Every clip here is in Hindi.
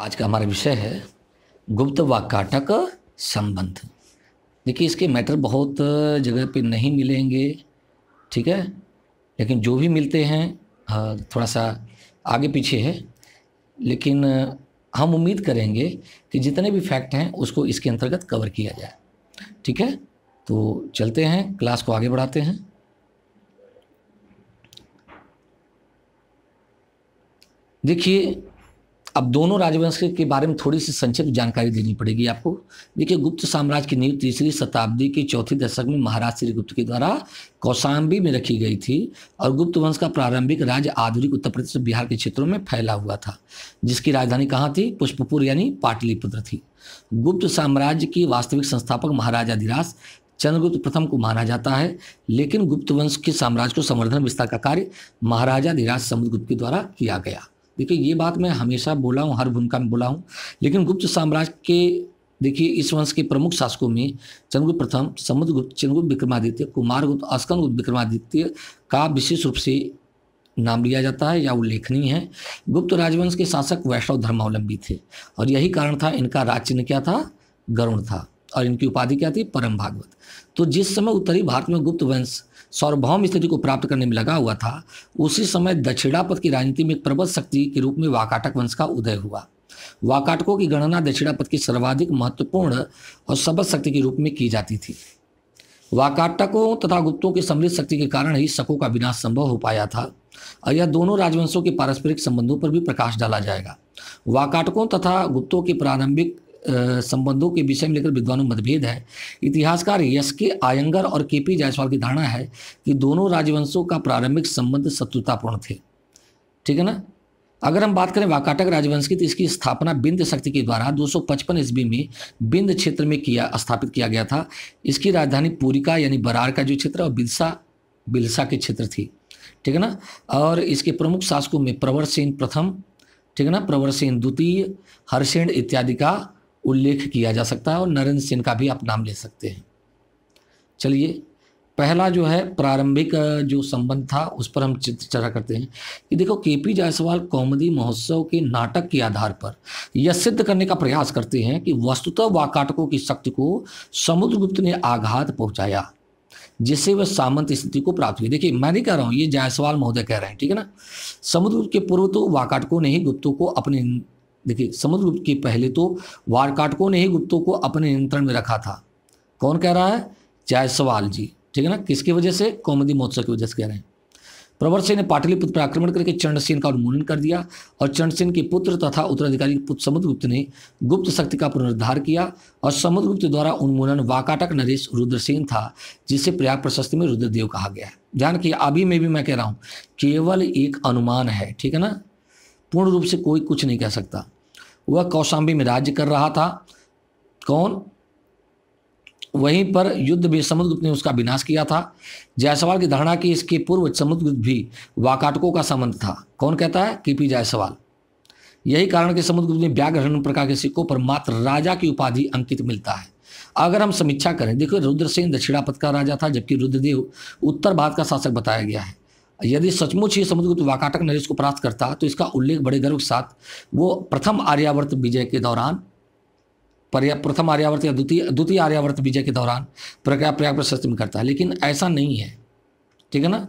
आज का हमारा विषय है गुप्त वाकाटक संबंध देखिए इसके मैटर बहुत जगह पे नहीं मिलेंगे ठीक है लेकिन जो भी मिलते हैं थोड़ा सा आगे पीछे है लेकिन हम उम्मीद करेंगे कि जितने भी फैक्ट हैं उसको इसके अंतर्गत कवर किया जाए ठीक है तो चलते हैं क्लास को आगे बढ़ाते हैं देखिए अब दोनों राजवंश के बारे में थोड़ी सी संक्षिप्त जानकारी देनी पड़ेगी आपको देखिए गुप्त साम्राज्य की नींव तीसरी शताब्दी के चौथे दशक में महाराज श्रीगुप्त के द्वारा कौशाम्बी में रखी गई थी और गुप्त वंश का प्रारंभिक राज्य आधुनिक उत्तर प्रदेश और बिहार के क्षेत्रों में फैला हुआ था जिसकी राजधानी कहाँ थी पुष्पपुर यानी पाटलिपुत्र थी गुप्त साम्राज्य की वास्तविक संस्थापक महाराजा अधिराज चंद्रगुप्त प्रथम को माना जाता है लेकिन गुप्त वंश के साम्राज्य को संवर्धन विस्तार का कार्य महाराजा अधिराज समुद्रगुप्त के द्वारा किया गया देखिए ये बात मैं हमेशा बोला हूँ हर भूमिका में बोला हूँ लेकिन गुप्त साम्राज्य के देखिए इस वंश के प्रमुख शासकों में चंद्रगुप्त प्रथम समुद्रगुप्त चंद्रगुप्त विक्रमादित्य कुमारगुप्त गुप्त विक्रमादित्य का विशेष रूप से नाम लिया जाता है या उल्लेखनीय है गुप्त राजवंश के शासक वैष्णव धर्मावलंबी थे और यही कारण था इनका राज चिन्ह क्या था गरुण था और इनकी उपाधि क्या थी परम भागवत तो जिस समय उत्तरी भारत में गुप्त वंश सार्वभौम स्थिति को प्राप्त करने में लगा हुआ था उसी समय दक्षिणापथ की राजनीति में एक प्रबल शक्ति के रूप में वाकाटक वंश का उदय हुआ वाकाटकों की गणना दक्षिणापथ की सर्वाधिक महत्वपूर्ण और सबल शक्ति के रूप में की जाती थी वाकाटकों तथा गुप्तों की समृद्ध शक्ति के कारण ही शकों का विनाश संभव हो पाया था और यह दोनों राजवंशों के पारस्परिक संबंधों पर भी प्रकाश डाला जाएगा वाकाटकों तथा गुप्तों के प्रारंभिक संबंधों के विषय में लेकर विद्वानों में मतभेद है इतिहासकार यश के आयंगर और के पी जायसवाल की धारणा है कि दोनों राजवंशों का प्रारंभिक संबंध शत्रुतापूर्ण थे ठीक है ना अगर हम बात करें वाकाटक राजवंश की तो इसकी स्थापना बिंद शक्ति के द्वारा 255 ईस्वी में बिंद क्षेत्र में किया स्थापित किया गया था इसकी राजधानी पूरिका यानी बरार का जो क्षेत्र और बिलसा बिलसा के क्षेत्र थी ठीक है ना और इसके प्रमुख शासकों में प्रवर सेन प्रथम ठीक है ना प्रवर सेन द्वितीय हरसेन इत्यादि का उल्लेख किया जा सकता है और नरेंद्र सिंह का भी आप नाम ले सकते हैं चलिए पहला जो है प्रारंभिक जो संबंध था उस पर हम चर्चा करते हैं कि देखो के पी जायसवाल कौमदी महोत्सव के नाटक के आधार पर यह सिद्ध करने का प्रयास करते हैं कि वस्तुतः वाकाटकों की शक्ति को समुद्रगुप्त ने आघात पहुंचाया जिससे वह सामंत स्थिति को प्राप्त हुई देखिए मैं नहीं कह रहा हूँ ये जायसवाल महोदय कह रहे हैं ठीक है ना समुद्रगुप्त के पूर्व तो वाकाटकों ने ही गुप्तों को अपने देखिए समुद्रगुप्त के पहले तो वारकाटकों ने ही गुप्तों को अपने नियंत्रण में रखा था कौन कह रहा है जायसवाल जी ठीक है ना किसकी वजह से कौमदी महोत्सव की वजह से कह रहे हैं प्रवर सिंह ने पाटलिपुत्र पर आक्रमण करके चंडसेन का उन्मूलन कर दिया और चंडसेन के पुत्र तथा उत्तराधिकारी पुत्र समुद्रगुप्त ने गुप्त शक्ति का पुनरुद्धार किया और समुद्रगुप्त द्वारा उन्मूलन वाकाटक नरेश रुद्रसेन था जिसे प्रयाग प्रशस्ति में रुद्रदेव कहा गया है ध्यान रखिए अभी में भी मैं कह रहा हूँ केवल एक अनुमान है ठीक है ना पूर्ण रूप से कोई कुछ नहीं कह सकता वह कौशाम्बी में राज्य कर रहा था कौन वहीं पर युद्ध में समुद्रगुप्त ने उसका विनाश किया था जायसवाल की धारणा की इसके पूर्व समुद्रगुप्त भी वाकाटकों का संबंध था कौन कहता है के पी जायसवाल यही कारण कि समुद्रगुप्त में व्याघ्रहरण प्रकार के सिक्कों पर मात्र राजा की उपाधि अंकित मिलता है अगर हम समीक्षा करें देखो रुद्रसेन दक्षिणापथ का राजा था जबकि रुद्रदेव उत्तर भारत का शासक बताया गया है यदि सचमुच ये समुद्रगुप्त वाकाटक नरेश को परास्त करता तो इसका उल्लेख बड़े गर्व के साथ वो प्रथम आर्यावर्त विजय के दौरान प्रथम आर्यावर्त या द्वितीय द्वितीय आर्यावर्त विजय के दौरान प्रज्ञा प्रयाग प्रशस्त में करता है लेकिन ऐसा नहीं है ठीक है ना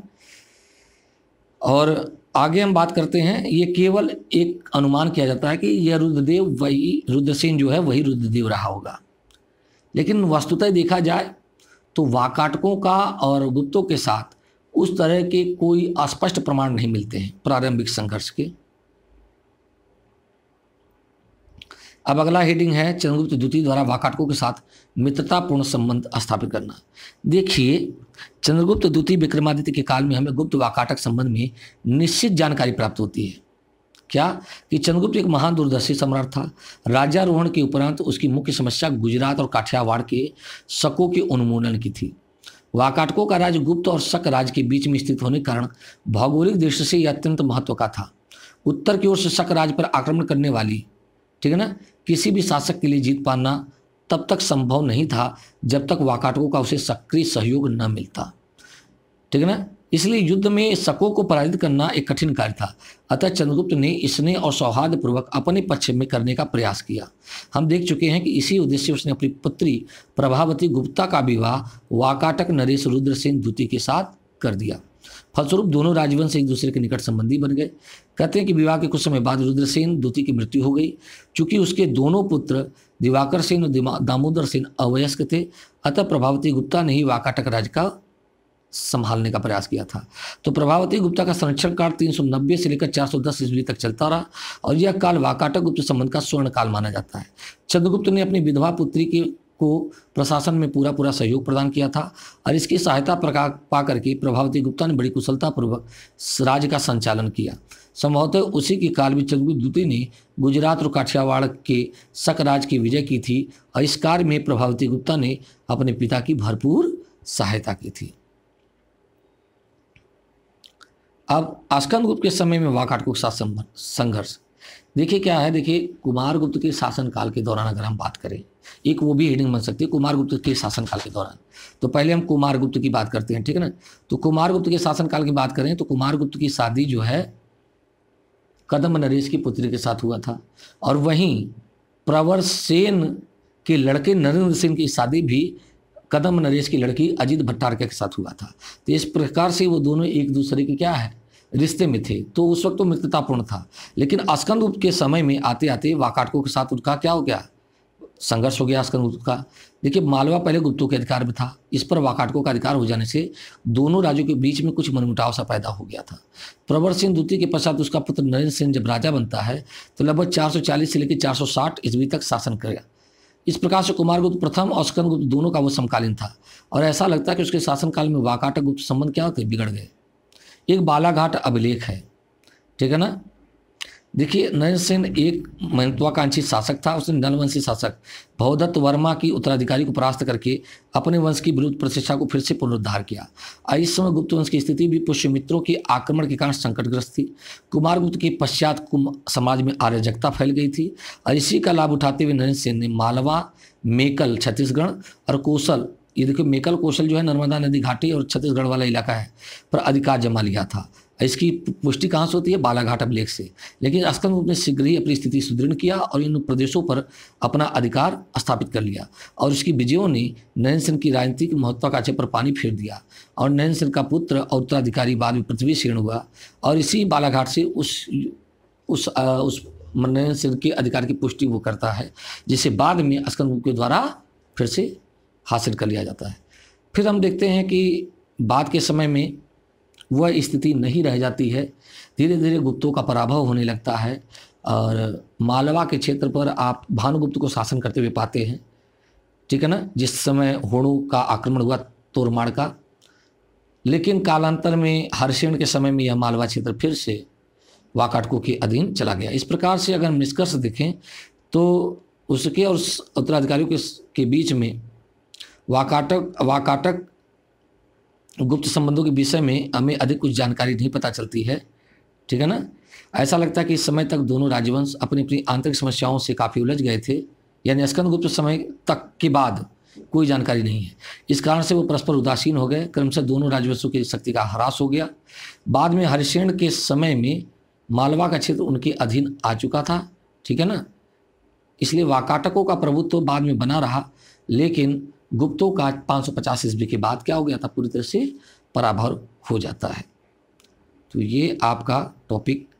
और आगे हम बात करते हैं ये केवल एक अनुमान किया जाता है कि यह रुद्रदेव वही रुद्रसेन जो है वही रुद्रदेव रहा होगा लेकिन वस्तुतः देखा जाए तो वाकाटकों का और गुप्तों के साथ उस तरह के कोई अस्पष्ट प्रमाण नहीं मिलते हैं प्रारंभिक संघर्ष के अब अगला हेडिंग है चंद्रगुप्त द्वितीय द्वारा वाकाटकों के साथ मित्रतापूर्ण संबंध स्थापित करना देखिए चंद्रगुप्त द्वितीय विक्रमादित्य के काल में हमें गुप्त वाकाटक संबंध में निश्चित जानकारी प्राप्त होती है क्या कि चंद्रगुप्त एक महान दूरदर्शी सम्राट था राजारोहण के उपरांत उसकी मुख्य समस्या गुजरात और काठियावाड़ के शकों के उन्मूलन की थी वाकाटकों का राज्य गुप्त और शक राज्य के बीच में स्थित होने के कारण भौगोलिक दृष्टि से यह अत्यंत महत्व का था उत्तर की ओर से शक राज्य पर आक्रमण करने वाली ठीक है ना किसी भी शासक के लिए जीत पाना तब तक संभव नहीं था जब तक वाकाटकों का उसे सक्रिय सहयोग न मिलता ठीक है ना इसलिए युद्ध में शकों को पराजित करना एक कठिन कार्य था अतः चंद्रगुप्त ने इसने और सौहार्दपूर्वक अपने पक्ष में करने का प्रयास किया हम देख चुके हैं कि इसी उद्देश्य उसने अपनी पुत्री प्रभावती गुप्ता का विवाह वाकाटक नरेश रुद्र सेन द्वितीय के साथ कर दिया फलस्वरूप दोनों राजवंश एक दूसरे के निकट संबंधी बन गए कहते हैं कि विवाह के कुछ समय बाद रुद्रसेन द्वितीय की मृत्यु हो गई चूंकि उसके दोनों पुत्र दिवाकर सेन और दामोदर सेन अवयस्क थे अतः प्रभावती गुप्ता ने ही वाकाटक राज का संभालने का प्रयास किया था तो प्रभावती गुप्ता का संरक्षण काल 390 से लेकर 410 ईस्वी तक चलता रहा और यह काल वाकाटा गुप्त संबंध का स्वर्ण काल माना जाता है चंद्रगुप्त ने अपनी विधवा पुत्री के को प्रशासन में पूरा पूरा सहयोग प्रदान किया था और इसकी सहायता प्रका पा करके प्रभावती गुप्ता ने बड़ी कुशलतापूर्वक राज्य का संचालन किया संभवतः उसी के काल में चंद्रगुप्त द्वितीय ने गुजरात और काठियावाड़ के राज की विजय की थी और इस कार्य में प्रभावती गुप्ता ने अपने पिता की भरपूर सहायता की थी अब अस्कंद के समय में वाकाट को शासन संघर्ष देखिए क्या है देखिए कुमार गुप्त के शासनकाल के दौरान अगर हम बात करें एक वो भी हेडिंग बन सकती है कुमार गुप्त के शासनकाल के दौरान तो पहले हम कुमार गुप्त की बात करते हैं ठीक है ना तो कुमार गुप्त के शासनकाल की बात करें तो कुमार गुप्त की शादी जो है कदम नरेश की पुत्री के साथ हुआ था और वहीं प्रवर सेन के लड़के नरेंद्र सेन की शादी भी कदम नरेश की लड़की अजीत भट्टारके के साथ हुआ था तो इस प्रकार से वो दोनों एक दूसरे के क्या है रिश्ते में थे तो उस वक्त तो मित्रतापूर्ण था लेकिन अस्कंद के समय में आते आते वाकाटकों के साथ उनका क्या हो गया संघर्ष हो गया अस्कंद गुप्त का देखिए मालवा पहले गुप्तों के अधिकार में था इस पर वाकाटकों का अधिकार हो जाने से दोनों राज्यों के बीच में कुछ मनमुटाव सा पैदा हो गया था प्रवर सिंह द्वितीय के पश्चात उसका पुत्र नरेंद्र सिंह जब राजा बनता है तो लगभग 440 से लेकर 460 ईस्वी तक शासन करेगा इस प्रकार से कुमारगुप्त प्रथम और स्कंद गुप्त दोनों का वो समकालीन था और ऐसा लगता है कि उसके शासनकाल में वाकाटक गुप्त संबंध क्या होते बिगड़ गए एक बालाघाट अभिलेख है ठीक है ना देखिए नरेंद्र सेन एक महत्वाकांक्षी शासक था उसने नलवंशी शासक भवदत्त वर्मा की उत्तराधिकारी को परास्त करके अपने वंश की विरुद्ध प्रतिष्ठा को फिर से पुनरुद्धार किया इस समय गुप्त वंश की स्थिति भी पुष्यमित्रों के आक्रमण के कारण संकटग्रस्त थी कुमारगुप्त के पश्चात समाज में आर्यजकता फैल गई थी और इसी का लाभ उठाते हुए नरेंद्र सेन ने मालवा मेकल छत्तीसगढ़ और कौशल ये देखो मेकल कौशल जो है नर्मदा नदी घाटी और छत्तीसगढ़ वाला इलाका है पर अधिकार जमा लिया था इसकी पुष्टि कहाँ से होती है बालाघाट अभिलेख से लेकिन अस्कंद ने शीघ्र ही अपनी स्थिति सुदृढ़ किया और इन प्रदेशों पर अपना अधिकार स्थापित कर लिया और इसकी विजयों ने नयन सिंह की राजनीतिक महत्वाकांक्षा पर पानी फेर दिया और नयन सिंह का पुत्र और उत्तराधिकारी बाद में पृथ्वी सेन हुआ और इसी बालाघाट से उस उस आ, उस नयन सिंह के अधिकार की पुष्टि वो करता है जिसे बाद में अस्कंद के द्वारा फिर से हासिल कर लिया जाता है फिर हम देखते हैं कि बाद के समय में वह स्थिति नहीं रह जाती है धीरे धीरे गुप्तों का पराभव होने लगता है और मालवा के क्षेत्र पर आप भानुगुप्त को शासन करते हुए पाते हैं ठीक है ना जिस समय होणु का आक्रमण हुआ तोड़माड़ का लेकिन कालांतर में हर्षेण के समय में यह मालवा क्षेत्र फिर से वाकाटकों के अधीन चला गया इस प्रकार से अगर हम निष्कर्ष देखें तो उसके और उत्तराधिकारियों के बीच में वाकाटक वाकाटक गुप्त संबंधों के विषय में हमें अधिक कुछ जानकारी नहीं पता चलती है ठीक है ना ऐसा लगता है कि इस समय तक दोनों राजवंश अपनी अपनी आंतरिक समस्याओं से काफ़ी उलझ गए थे यानी गुप्त समय तक के बाद कोई जानकारी नहीं है इस कारण से वो परस्पर उदासीन हो गए क्रमशः दोनों राजवंशों की शक्ति का ह्रास हो गया बाद में हरिशेण के समय में मालवा का क्षेत्र उनके अधीन आ चुका था ठीक है ना इसलिए वाकाटकों का प्रभुत्व तो बाद में बना रहा लेकिन गुप्तों का 550 ईस्वी के बाद क्या हो गया था पूरी तरह से पराभव हो जाता है तो ये आपका टॉपिक